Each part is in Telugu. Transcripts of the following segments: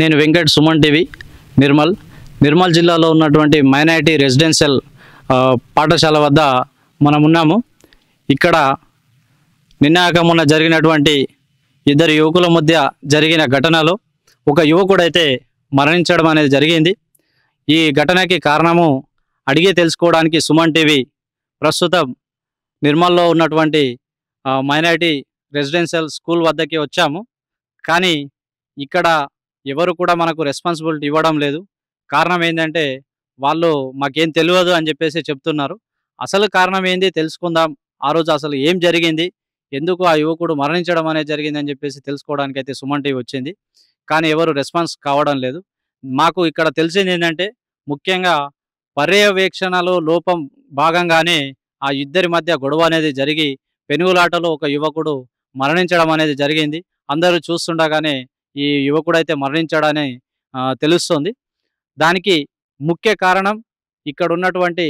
నేను వెంకట్ సుమన్ టీవీ నిర్మల్ నిర్మల్ జిల్లాలో ఉన్నటువంటి మైనారిటీ రెసిడెన్షియల్ పాఠశాల వద్ద మనం ఉన్నాము ఇక్కడ నిన్నాక మొన్న జరిగినటువంటి ఇద్దరు యువకుల మధ్య జరిగిన ఘటనలో ఒక యువకుడైతే మరణించడం అనేది జరిగింది ఈ ఘటనకి కారణము అడిగి తెలుసుకోవడానికి సుమన్ టీవీ ప్రస్తుతం నిర్మల్లో ఉన్నటువంటి మైనారిటీ రెసిడెన్షియల్ స్కూల్ వద్దకి వచ్చాము కానీ ఇక్కడ ఎవరు కూడా మనకు రెస్పాన్సిబిలిటీ ఇవ్వడం లేదు కారణం ఏంటంటే వాళ్ళు మాకేం తెలియదు అని చెప్పేసి చెప్తున్నారు అసలు కారణం ఏంది తెలుసుకుందాం ఆ రోజు అసలు ఏం జరిగింది ఎందుకు ఆ యువకుడు మరణించడం అనేది జరిగింది అని చెప్పేసి తెలుసుకోవడానికి అయితే సుమన్ టీవీ వచ్చింది కానీ ఎవరు రెస్పాన్స్ కావడం లేదు మాకు ఇక్కడ తెలిసింది ఏంటంటే ముఖ్యంగా పర్యవేక్షణలో లోపం భాగంగానే ఆ ఇద్దరి మధ్య గొడవ అనేది జరిగి పెనుగులాటలో ఒక యువకుడు మరణించడం అనేది జరిగింది అందరూ చూస్తుండగానే ఈ యువకుడు అయితే మరణించాడని తెలుస్తోంది దానికి ముఖ్య కారణం ఇక్కడ ఉన్నటువంటి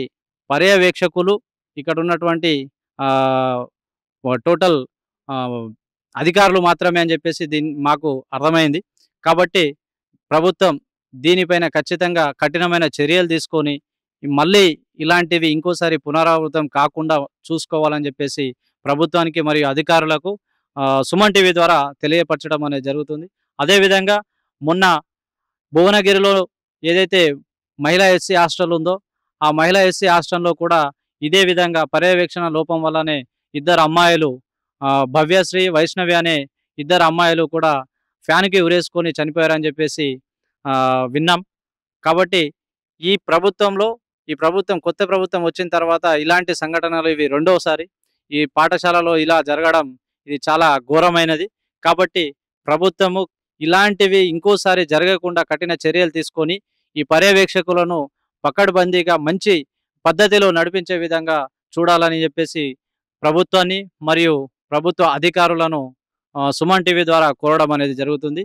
పర్యవేక్షకులు ఇక్కడ ఉన్నటువంటి టోటల్ అధికారులు మాత్రమే అని చెప్పేసి దీని మాకు అర్థమైంది కాబట్టి ప్రభుత్వం దీనిపైన ఖచ్చితంగా కఠినమైన చర్యలు తీసుకొని మళ్ళీ ఇలాంటివి ఇంకోసారి పునరావృతం కాకుండా చూసుకోవాలని చెప్పేసి ప్రభుత్వానికి మరియు అధికారులకు సుమన్ టీవీ ద్వారా తెలియపరచడం అనేది జరుగుతుంది అదేవిధంగా మొన్న భువనగిరిలో ఏదైతే మహిళా ఎస్సీ హాస్టల్ ఉందో ఆ మహిళా ఎస్సీ హాస్టల్లో కూడా ఇదే విధంగా పర్యవేక్షణ లోపం వల్లనే ఇద్దరు అమ్మాయిలు భవ్యశ్రీ వైష్ణవి అనే ఇద్దరు అమ్మాయిలు కూడా ఫ్యాన్కి ఉరేసుకొని చనిపోయారని చెప్పేసి విన్నాం కాబట్టి ఈ ప్రభుత్వంలో ఈ ప్రభుత్వం కొత్త ప్రభుత్వం వచ్చిన తర్వాత ఇలాంటి సంఘటనలు ఇవి రెండవసారి ఈ పాఠశాలలో ఇలా జరగడం ఇది చాలా ఘోరమైనది కాబట్టి ప్రభుత్వము ఇలాంటివి ఇంకోసారి జరగకుండా కఠిన చర్యలు తీసుకొని ఈ పర్యవేక్షకులను పక్కడబందీగా మంచి పద్ధతిలో నడిపించే విధంగా చూడాలని చెప్పేసి ప్రభుత్వాన్ని మరియు ప్రభుత్వ అధికారులను సుమన్ టీవీ ద్వారా కోరడం అనేది జరుగుతుంది